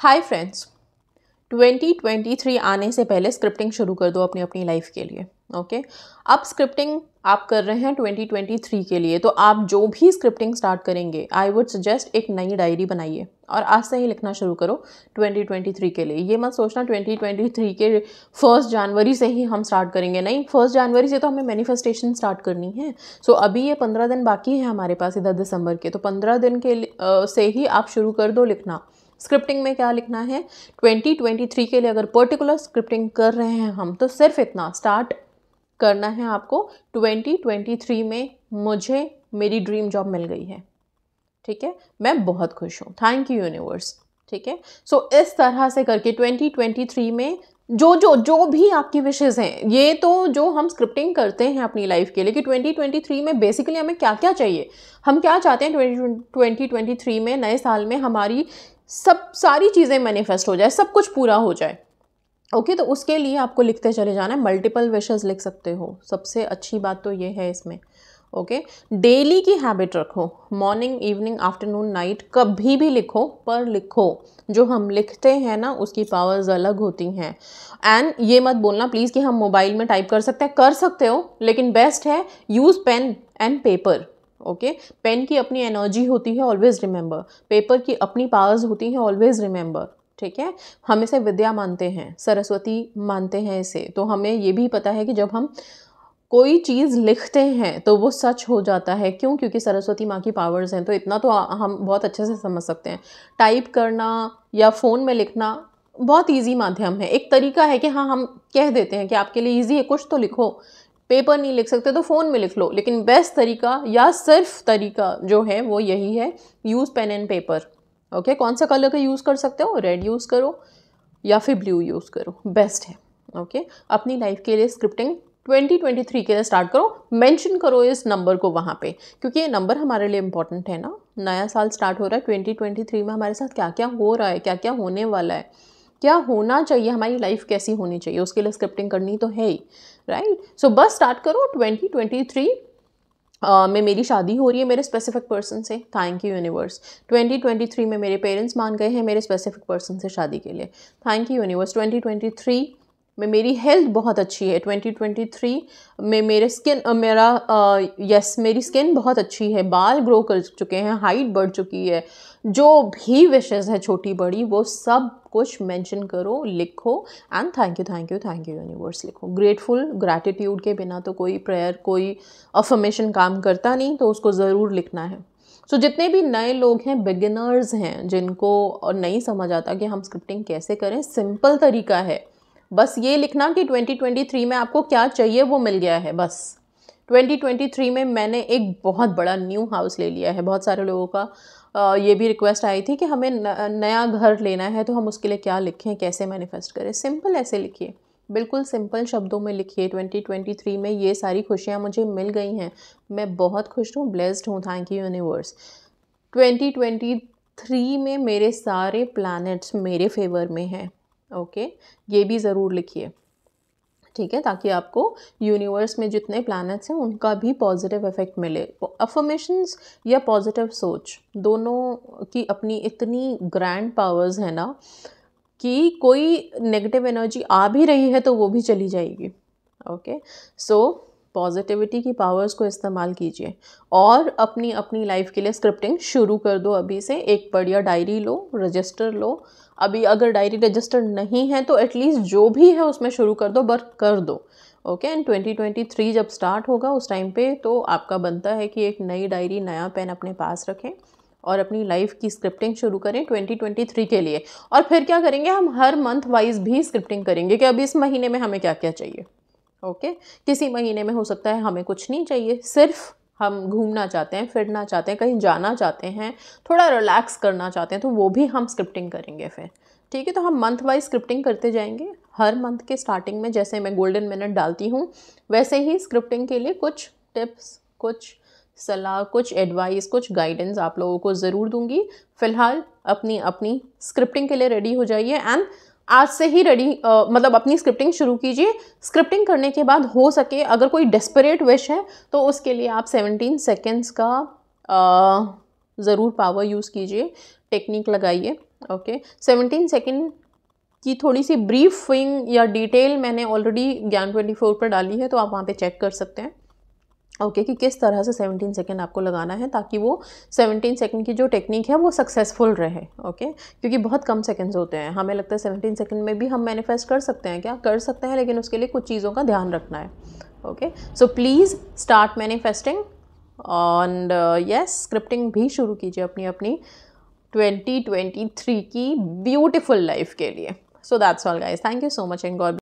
Hi friends, 2023 आने से पहले स्क्रिप्टिंग शुरू कर दो अपनी अपनी लाइफ के लिए ओके अब स्क्रिप्टिंग आप कर रहे हैं 2023 के लिए तो आप जो भी स्क्रिप्टिंग स्टार्ट करेंगे आई वुड सजेस्ट एक नई डायरी बनाइए और आज से ही लिखना शुरू करो 2023 के लिए ये मत सोचना 2023 के फर्स्ट जनवरी से ही हम स्टार्ट करेंगे नहीं फर्स्ट जनवरी से तो हमें मैनिफेस्टेशन स्टार्ट करनी है सो so, अभी ये पंद्रह दिन बाकी है हमारे पास इधर दिसंबर के तो पंद्रह दिन के आ, से ही आप शुरू कर दो लिखना स्क्रिप्टिंग में क्या लिखना है 2023 के लिए अगर पर्टिकुलर स्क्रिप्टिंग कर रहे हैं हम तो सिर्फ इतना स्टार्ट करना है आपको 2023 में मुझे मेरी ड्रीम जॉब मिल गई है ठीक है मैं बहुत खुश हूँ थैंक यू यूनिवर्स ठीक है सो इस तरह से करके 2023 में जो जो जो भी आपकी विशेज़ हैं ये तो जो हम स्क्रिप्टिंग करते हैं अपनी लाइफ के लिए कि 2023 में बेसिकली हमें क्या क्या चाहिए हम क्या चाहते हैं 2023 में नए साल में हमारी सब सारी चीज़ें मैनिफेस्ट हो जाए सब कुछ पूरा हो जाए ओके okay, तो उसके लिए आपको लिखते चले जाना है मल्टीपल विशेज़ लिख सकते हो सबसे अच्छी बात तो ये है इसमें ओके डेली की हैबिट रखो मॉर्निंग इवनिंग आफ्टरनून नाइट कभी भी लिखो पर लिखो जो हम लिखते हैं ना उसकी पावर्स अलग होती हैं एंड ये मत बोलना प्लीज़ कि हम मोबाइल में टाइप कर सकते हैं कर सकते हो लेकिन बेस्ट है use pen and paper okay pen की अपनी एनर्जी होती है ऑलवेज़ रिमेंबर पेपर की अपनी पावर्स होती हैं ऑलवेज़ रिमेंबर ठीक है हम इसे विद्या मानते हैं सरस्वती मानते हैं इसे तो हमें ये भी पता है कि जब हम कोई चीज़ लिखते हैं तो वो सच हो जाता है क्यों क्योंकि सरस्वती माँ की पावर्स हैं तो इतना तो हम बहुत अच्छे से समझ सकते हैं टाइप करना या फ़ोन में लिखना बहुत इजी माध्यम है एक तरीका है कि हाँ हम कह देते हैं कि आपके लिए इजी है कुछ तो लिखो पेपर नहीं लिख सकते तो फ़ोन में लिख लो लेकिन बेस्ट तरीका या सिर्फ तरीका जो है वो यही है use pen and paper okay कौन सा कलर का यूज़ कर सकते हो रेड यूज़ करो या फिर ब्लू यूज़ करो बेस्ट है ओके okay? अपनी लाइफ के लिए स्क्रिप्टिंग 2023 के लिए स्टार्ट करो मेंशन करो इस नंबर को वहाँ पे क्योंकि ये नंबर हमारे लिए इंपॉर्टेंट है ना नया साल स्टार्ट हो रहा है 2023 में हमारे साथ क्या क्या हो रहा है क्या क्या होने वाला है क्या होना चाहिए हमारी लाइफ कैसी होनी चाहिए उसके लिए स्क्रिप्टिंग करनी तो है ही राइट सो बस स्टार्ट करो ट्वेंटी ट्वेंटी थ्री Uh, में मेरी शादी हो रही है मेरे स्पेसिफिक पर्सन से थैंक यू यूनिवर्स 2023 में मेरे पेरेंट्स मान गए हैं मेरे स्पेसिफिक पर्सन से शादी के लिए थैंक यू यूनिवर्स 2023 में मेरी हेल्थ बहुत अच्छी है 2023 में मेरे स्किन मेरा यस मेरी स्किन बहुत अच्छी है बाल ग्रो कर चुके हैं हाइट बढ़ चुकी है जो भी विशेज़ है छोटी बड़ी वो सब कुछ मेंशन करो लिखो and thank you thank you thank you universe लिखो ग्रेटफुल ग्रैटिट्यूड के बिना तो कोई प्रेयर कोई अफर्मेशन काम करता नहीं तो उसको ज़रूर लिखना है सो so, जितने भी नए लोग हैं बिगिनर्स हैं जिनको और नहीं समझ आता कि हम स्क्रिप्टिंग कैसे करें सिंपल तरीका है बस ये लिखना कि 2023 में आपको क्या चाहिए वो मिल गया है बस 2023 में मैंने एक बहुत बड़ा न्यू हाउस ले लिया है बहुत सारे लोगों का ये भी रिक्वेस्ट आई थी कि हमें नया घर लेना है तो हम उसके लिए क्या लिखें कैसे मैनिफेस्ट करें सिंपल ऐसे लिखिए बिल्कुल सिंपल शब्दों में लिखिए 2023 में ये सारी खुशियाँ मुझे मिल गई हैं मैं बहुत खुश हूँ ब्लेस्ड हूँ थैंक यू यूनिवर्स 2023 में मेरे सारे प्लानट्स मेरे फेवर में हैं ओके ये भी ज़रूर लिखिए ठीक है ताकि आपको यूनिवर्स में जितने प्लैनेट्स हैं उनका भी पॉजिटिव इफेक्ट मिले अफर्मेशंस या पॉजिटिव सोच दोनों की अपनी इतनी ग्रैंड पावर्स है ना कि कोई नेगेटिव एनर्जी आ भी रही है तो वो भी चली जाएगी ओके सो पॉजिटिविटी की पावर्स को इस्तेमाल कीजिए और अपनी अपनी लाइफ के लिए स्क्रिप्टिंग शुरू कर दो अभी से एक बढ़िया डायरी लो रजिस्टर लो अभी अगर डायरी रजिस्टर नहीं है तो एटलीस्ट जो भी है उसमें शुरू कर दो बट कर दो ओके एंड 2023 जब स्टार्ट होगा उस टाइम पे तो आपका बनता है कि एक नई डायरी नया पेन अपने पास रखें और अपनी लाइफ की स्क्रिप्टिंग शुरू करें 2023 के लिए और फिर क्या करेंगे हम हर मंथ वाइज भी स्क्रिप्टिंग करेंगे कि अभी इस महीने में हमें क्या क्या चाहिए ओके किसी महीने में हो सकता है हमें कुछ नहीं चाहिए सिर्फ हम घूमना चाहते हैं फिरना चाहते हैं कहीं जाना चाहते हैं थोड़ा रिलैक्स करना चाहते हैं तो वो भी हम स्क्रिप्टिंग करेंगे फिर ठीक है तो हम मंथ वाइज स्क्रिप्टिंग करते जाएंगे हर मंथ के स्टार्टिंग में जैसे मैं गोल्डन मिनट डालती हूँ वैसे ही स्क्रिप्टिंग के लिए कुछ टिप्स कुछ सलाह कुछ एडवाइस कुछ गाइडेंस आप लोगों को ज़रूर दूंगी फ़िलहाल अपनी अपनी स्क्रिप्टिंग के लिए रेडी हो जाइए एंड आज से ही रेडी मतलब अपनी स्क्रिप्टिंग शुरू कीजिए स्क्रिप्टिंग करने के बाद हो सके अगर कोई डेस्परेट विश है तो उसके लिए आप सेवनटीन सेकेंड्स का ज़रूर पावर यूज़ कीजिए टेक्निक लगाइए ओके सेवनटीन सेकेंड की थोड़ी सी ब्रीफिंग या डिटेल मैंने ऑलरेडी ज्ञान ट्वेंटी फोर पर डाली है तो आप वहाँ पे चेक कर सकते हैं ओके okay, कि किस तरह से 17 सेकेंड आपको लगाना है ताकि वो 17 सेकेंड की जो टेक्निक है वो सक्सेसफुल रहे ओके okay? क्योंकि बहुत कम सेकेंड्स होते हैं हमें हाँ, लगता है 17 सेकेंड में भी हम मैनिफेस्ट कर सकते हैं क्या कर सकते हैं लेकिन उसके लिए कुछ चीज़ों का ध्यान रखना है okay so please start manifesting and yes scripting भी शुरू कीजिए अपनी अपनी 2023 की ब्यूटीफुल लाइफ के लिए so that's all guys thank you so much and God